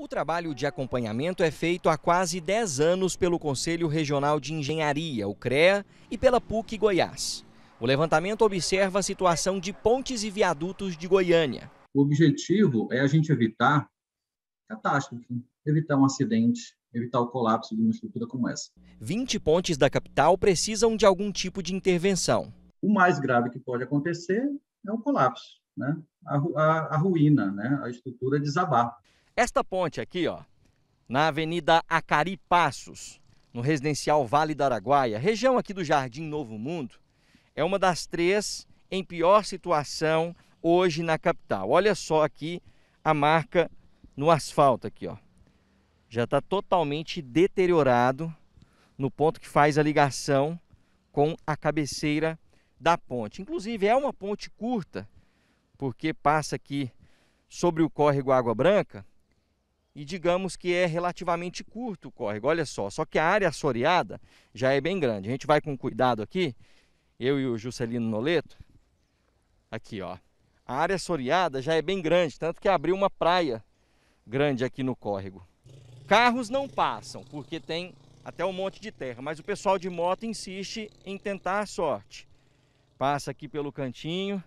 O trabalho de acompanhamento é feito há quase 10 anos pelo Conselho Regional de Engenharia, o CREA, e pela PUC Goiás. O levantamento observa a situação de pontes e viadutos de Goiânia. O objetivo é a gente evitar catástrofe, evitar um acidente, evitar o colapso de uma estrutura como essa. 20 pontes da capital precisam de algum tipo de intervenção. O mais grave que pode acontecer é o colapso, né? a, a, a ruína, né? a estrutura desabar. Esta ponte aqui, ó, na Avenida Acari Passos, no residencial Vale da Araguaia, região aqui do Jardim Novo Mundo, é uma das três em pior situação hoje na capital. Olha só aqui a marca no asfalto aqui, ó. Já está totalmente deteriorado no ponto que faz a ligação com a cabeceira da ponte. Inclusive é uma ponte curta, porque passa aqui sobre o córrego Água Branca, e digamos que é relativamente curto o córrego, olha só. Só que a área assoreada já é bem grande. A gente vai com cuidado aqui, eu e o Juscelino Noleto. Aqui, ó. A área assoreada já é bem grande, tanto que abriu uma praia grande aqui no córrego. Carros não passam, porque tem até um monte de terra, mas o pessoal de moto insiste em tentar a sorte. Passa aqui pelo cantinho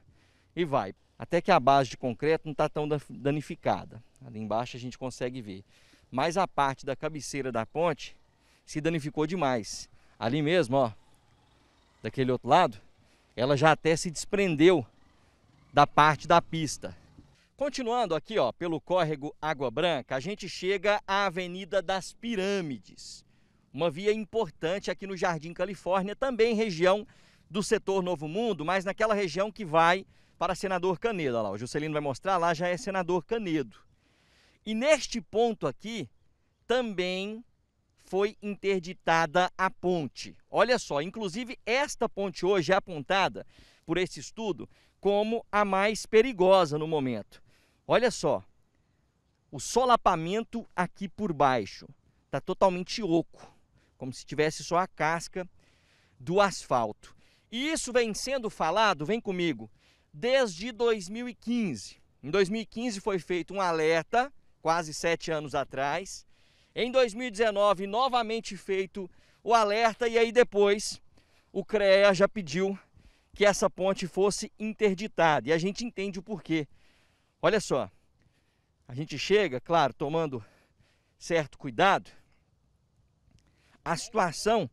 e vai até que a base de concreto não está tão danificada. Ali embaixo a gente consegue ver. Mas a parte da cabeceira da ponte se danificou demais. Ali mesmo, ó, daquele outro lado, ela já até se desprendeu da parte da pista. Continuando aqui, ó, pelo córrego Água Branca, a gente chega à Avenida das Pirâmides, uma via importante aqui no Jardim Califórnia, também região do setor Novo Mundo, mas naquela região que vai para senador Canedo. Olha lá, o Juscelino vai mostrar, lá já é senador Canedo. E neste ponto aqui também foi interditada a ponte. Olha só, inclusive esta ponte hoje é apontada por esse estudo como a mais perigosa no momento. Olha só, o solapamento aqui por baixo está totalmente oco, como se tivesse só a casca do asfalto. E isso vem sendo falado, vem comigo, desde 2015. Em 2015 foi feito um alerta, quase sete anos atrás. Em 2019, novamente feito o alerta, e aí depois o CREA já pediu que essa ponte fosse interditada. E a gente entende o porquê. Olha só, a gente chega, claro, tomando certo cuidado. A situação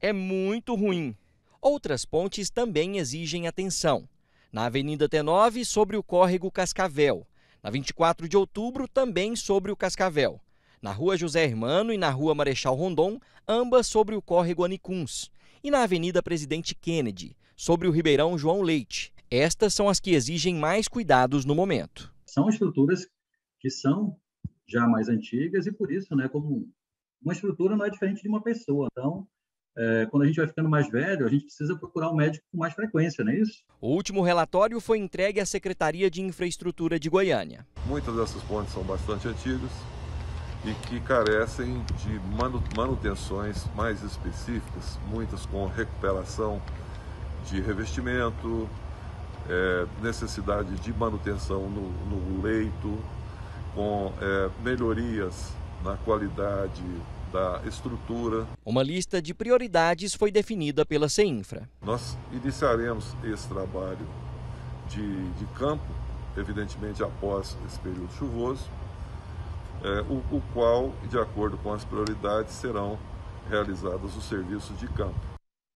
é muito ruim. Outras pontes também exigem atenção na Avenida T9, sobre o córrego Cascavel. Na 24 de outubro, também sobre o Cascavel. Na Rua José Hermano e na Rua Marechal Rondon, ambas sobre o córrego Anicuns. E na Avenida Presidente Kennedy, sobre o Ribeirão João Leite. Estas são as que exigem mais cuidados no momento. São estruturas que são já mais antigas e por isso, né, como uma estrutura não é diferente de uma pessoa. Então, é, quando a gente vai ficando mais velho, a gente precisa procurar um médico com mais frequência, não é isso? O último relatório foi entregue à Secretaria de Infraestrutura de Goiânia. Muitas dessas pontes são bastante antigas e que carecem de manutenções mais específicas, muitas com recuperação de revestimento, é, necessidade de manutenção no, no leito, com é, melhorias na qualidade da estrutura. Uma lista de prioridades foi definida pela CEINFRA. Nós iniciaremos esse trabalho de, de campo, evidentemente após esse período chuvoso, é, o, o qual, de acordo com as prioridades, serão realizados os serviços de campo.